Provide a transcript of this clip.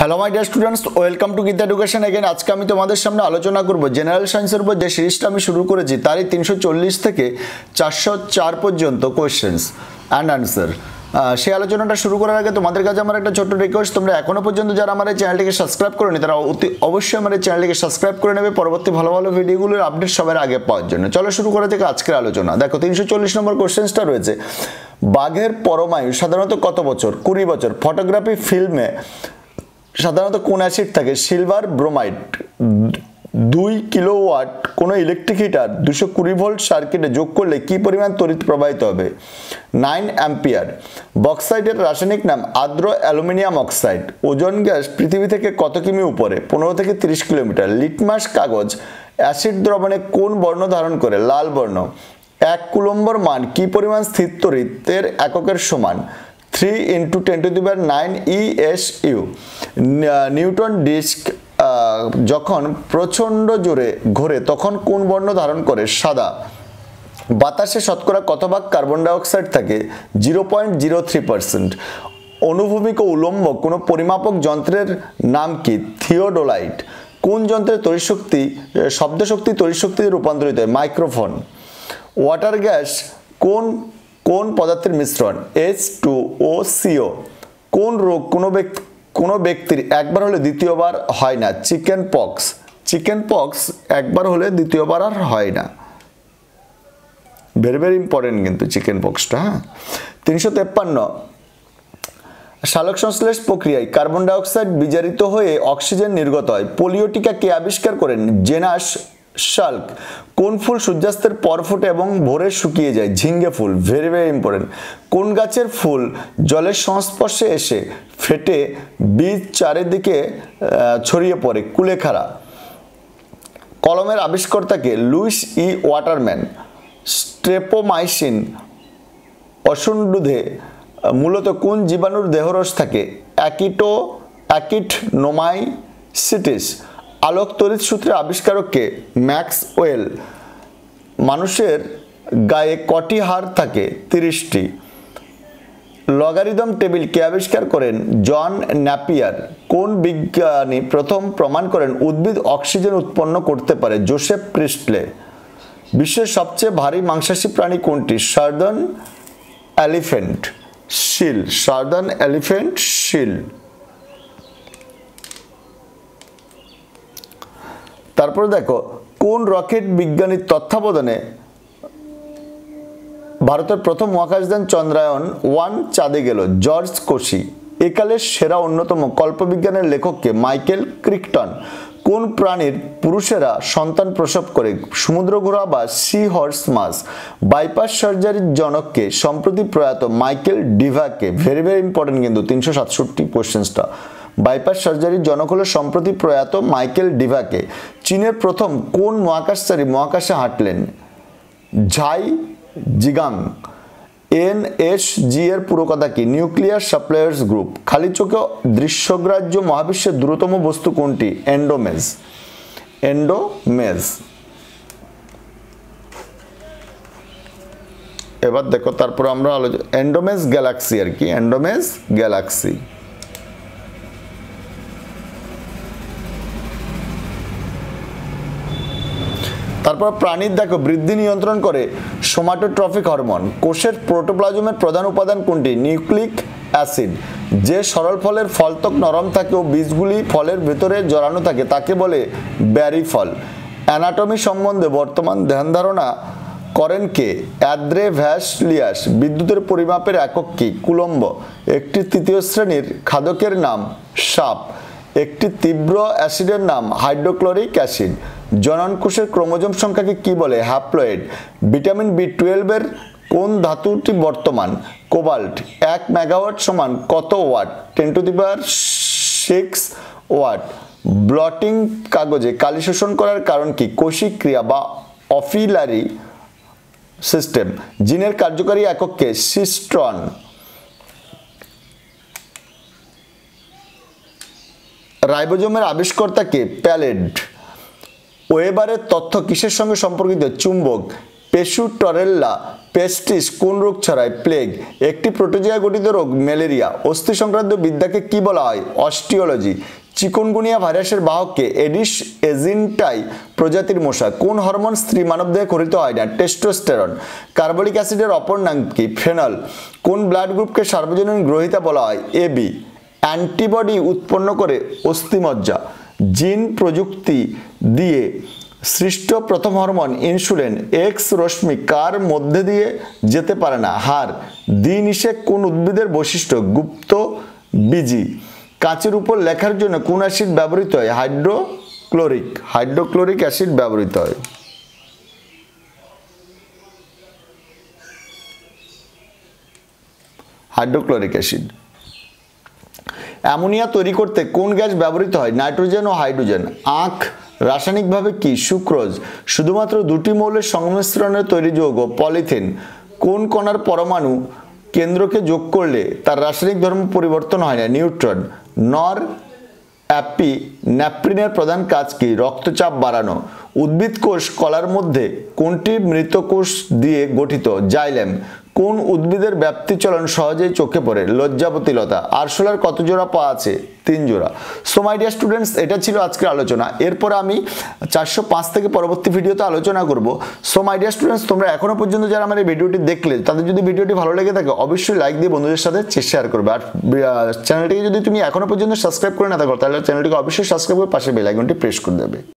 hello my dear students welcome to Gita education again আজকে আমি তোমাদের সামনে আলোচনা করব জেনারেল সায়েন্সের উপর যে সিরিজটা আমি শুরু করেছি তারই তিনশো থেকে চারশো চার পর্যন্ত কোয়েশ্চেন্স অ্যান্ড অ্যান্সার সেই আলোচনাটা শুরু করার আগে তোমাদের কাছে আমার একটা ছোট্ট রিকোয়েস্ট তোমরা এখনও পর্যন্ত যারা আমার এই চ্যানেলটিকে সাবস্ক্রাইব করেনি তারা অতি অবশ্যই আমার এই চ্যানেলটিকে সাবস্ক্রাইব করে নেবে পরবর্তী ভালো ভালো ভিডিওগুলোর আপডেট সবার আগে পাওয়ার জন্য চলো শুরু করে থেকে আজকের আলোচনা দেখো তিনশো চল্লিশ নম্বর কোয়েশ্চেন্সটা রয়েছে বাঘের পরমায়ু সাধারণত কত বছর কুড়ি বছর ফটোগ্রাফি ফিল্মে সাধারণত কোন অ্যাসিড থাকে সিলভার ব্রোমাইড দুই কিলো ওয়াট কোনো ইলেকট্রিক হিটার দুশো কুড়ি ভোল্ট সার্কিটে যোগ করলে কি পরিমাণ তড়িৎ প্রবাহিত হবে নাইন অ্যাম্পিয়ার বক্সাইডের রাসায়নিক নাম আর্দ্র অ্যালুমিনিয়াম অক্সাইড ওজন গ্যাস পৃথিবী থেকে কত কিমি উপরে পনেরো থেকে তিরিশ কিলোমিটার লিটমাস কাগজ অ্যাসিড দ্রবণে কোন বর্ণ ধারণ করে লাল বর্ণ এক কুলম্বর মান কি পরিমাণ স্থিত তড়িতের এককের সমান থ্রি ইন্টু টেন টু দিবার nine E S U newton disc যখন প্রচণ্ড জোরে ঘোরে তখন কোন বর্ণ ধারণ করে সাদা বাতাসে শতকরা কত কার্বন ডাইঅক্সাইড থাকে zero point zero three percent অনুভূমিক উলম্ব কোনো পরিমাপক যন্ত্রের নাম কি থিওডোলাইট কোন যন্ত্রের তরিশক্তি শব্দশক্তি তরিশক্তিতে রূপান্তরিত হয় মাইক্রোফোন ওয়াটার গ্যাস কোন কোন পদার্থের মিশ্রণ এস টু ও সিও কোন রোগ কোনো ব্যক্তি কোনো ব্যক্তির একবার হলে দ্বিতীয়বার হয় না চিকেন পক্স চিকেন পক্স একবার হলে দ্বিতীয়বার আর হয় না ভেরি ভেরি ইম্পর্টেন্ট কিন্তু চিকেন পক্সটা হ্যাঁ তিনশো তেপ্পান্ন সালোক সংশ্লেষ প্রক্রিয়ায় কার্বন ডাইঅক্সাইড বিজারিত হয়ে অক্সিজেন নির্গত হয় পোলিওটিকা কে আবিষ্কার করেন জেনাস শাল্ক কোন ফুল সূর্যাস্তের পর ফোটে এবং ভোরে শুকিয়ে যায় ঝিঙ্গে ফুল ভেরি ভেরি ইম্পর্টেন্ট কোন গাছের ফুল জলের সংস্পর্শে এসে ফেটে বীজ চারিদিকে ছড়িয়ে পড়ে কুলেখাড়া কলমের আবিষ্কর্তাকে লুইস ই ওয়াটারম্যান স্ট্রেপোমাইসিন অসুন্ডুধে মূলত কোন জীবাণুর দেহরস থাকে অ্যাকিটো অ্যাকিট নোমাইসিটিস আলোক তড়িৎ সূত্রের আবিষ্কারককে ম্যাক্স ওয়েল মানুষের গায়ে কটি হার থাকে তিরিশটি লগারিদম টেবিলকে আবিষ্কার করেন জন ন্যাপিয়ার কোন বিজ্ঞানী প্রথম প্রমাণ করেন উদ্ভিদ অক্সিজেন উৎপন্ন করতে পারে জোসেফ প্রিস্টলে বিশ্বের সবচেয়ে ভারী মাংসাশী প্রাণী কোনটি সার্দন অ্যালিফেন্ট শিল সার্দন অ্যালিফেন্ট শিল তারপরে দেখো কোন রকেট বিজ্ঞানীর তত্ত্বাবধানে ভারতের প্রথম মহাকাশযান চন্দ্রায়ন ওয়ান চাঁদে গেল জর্জ কোশি একালের সেরা অন্যতম কল্পবিজ্ঞানের লেখককে মাইকেল ক্রিকটন কোন প্রাণীর পুরুষেরা সন্তান প্রসব করে সমুদ্র ঘোড়া বা সি হর্স মাস বাইপাস সার্জারির জনককে সম্প্রতি প্রয়াত মাইকেল ডিভাকে ভেরি ভেরি ইম্পর্টেন্ট কিন্তু তিনশো সাতষট্টি কোশ্চেন্সটা বাইপাস সার্জারির জনক হল সম্প্রতি প্রয়াত মাইকেল ডিভাকে চীনের প্রথম কোন মহাকাশচারী মহাকাশে হাঁটলেন ঝাই জিগাং এনএসজি এর পুরো কথা কি নিউক্লিয়ার সাপ্লায়ার্স গ্রুপ খালি চোখে দৃশ্যগ্রাহ্য মহাবিশ্বের দ্রুততম বস্তু কোনটি এন্ডোমেজ এন্ডোমেজ এবার দেখো তারপর আমরা আলোচনা এন্ডোমেজ গ্যালাক্সি আর কি এন্ডোমেজ গ্যালাক্সি তারপর প্রাণীর দেখো বৃদ্ধি নিয়ন্ত্রণ করে সোমাটোট্রফিক হরমোন কোষের প্রোটোপ্লাজমের প্রধান উপাদান কোনটি নিউক্লিক অ্যাসিড যে সরল ফলের ফলতক নরম থাকে ও বীজগুলি ফলের ভেতরে জড়ানো থাকে তাকে বলে ব্যারি ফল অ্যানাটমি সম্বন্ধে বর্তমান ধ্যান ধারণা করেন কে অ্যাদ্রে ভ্যাসলিয়াস বিদ্যুতের পরিমাপের একক কি কুলম্ব একটি তৃতীয় শ্রেণীর খাদকের নাম সাপ একটি তীব্র অ্যাসিডের নাম হাইড্রোক্লোরিক অ্যাসিড জননকোষের ক্রোমোজোম সংখ্যাকে কি বলে হ্যাপ্লয়েড ভিটামিন বি টুয়েলভের কোন ধাতুটি বর্তমান কোবাল্ট এক মেগাওয়াট সমান কত watt ten to the power six watt blotting কাগজে কালি শোষণ করার কারণ কি কোষিক ক্রিয়া বা অফিলারি সিস্টেম জিনের কার্যকারী এককে সিস্ট্রন রাইবোজোমের আবিষ্কর্তাকে প্যালেড ওয়েবারের তথ্য কিসের সঙ্গে সম্পর্কিত চুম্বক পেশু টরেল্লা পেস্টিস কোন রোগ ছড়ায় প্লেগ একটি প্রোটোজিয়া গঠিত রোগ ম্যালেরিয়া অস্থি সংক্রান্ত বিদ্যাকে কি বলা হয় অস্টিওলজি চিকনগুনিয়া ভাইরাসের বাহককে এডিস এজিনটাই প্রজাতির মশা কোন হরমোন স্ত্রী মানবদেহে খরিত হয় না টেস্টোস্টেরন কার্বলিক অ্যাসিডের অপর নাম কি ফেনল কোন ব্লাড গ্রুপকে সার্বজনীন গ্রহিতা বলা হয় এবি অ্যান্টিবডি উৎপন্ন করে অস্থিমজ্জা জিন প্রযুক্তি দিয়ে সৃষ্ট প্রথম হরমোন ইনসুলিন এক্স রশ্মি কার মধ্যে দিয়ে যেতে পারে না হার নিষেক কোন উদ্ভিদের বৈশিষ্ট্য গুপ্ত বিজি কাচের উপর লেখার জন্য কোন অ্যাসিড ব্যবহৃত হয় হাইড্রোক্লোরিক হাইড্রোক্লোরিক অ্যাসিড ব্যবহৃত হয় হাইড্রোক্লোরিক অ্যাসিড অ্যামোনিয়া তৈরি করতে কোন গ্যাস ব্যবহৃত হয় নাইট্রোজেন ও হাইড্রোজেন আখ রাসায়নিকভাবে কি সুক্রোজ শুধুমাত্র দুটি মৌলের সংমিশ্রণে তৈরি যৌগ পলিথিন কোন কণার পরমাণু কেন্দ্রকে যোগ করলে তার রাসায়নিক ধর্ম পরিবর্তন হয় না নিউট্রন নর অ্যাপি ন্যাপ্রিনের প্রধান কাজ কি রক্তচাপ বাড়ানো উদ্ভিদ কোষ কলার মধ্যে কোনটি মৃতকোষ দিয়ে গঠিত জাইলেম কোন উদ্ভিদের ব্যাপ্তি চলন সহজেই চোখে পড়ে লজ্জাপতিলতা আরশোলার কত জোড়া পা আছে তিন জোড়া সো মাই ডিয়ার স্টুডেন্টস এটা ছিল আজকের আলোচনা এরপর আমি চারশো পাঁচ থেকে পরবর্তী ভিডিওতে আলোচনা করব সো মাই ডিয়ার স্টুডেন্টস তোমরা এখনও পর্যন্ত যারা আমার এই ভিডিওটি দেখলে তাদের যদি ভিডিওটি ভালো লেগে থাকে অবশ্যই লাইক দিয়ে বন্ধুদের সাথে শেয়ার করবে আর চ্যানেলটিকে যদি তুমি এখনও পর্যন্ত সাবস্ক্রাইব করে না থাকো তাহলে চ্যানেলটিকে অবশ্যই সাবস্ক্রাইব করে পাশে বেলাইকনটি প্রেস করে দেবে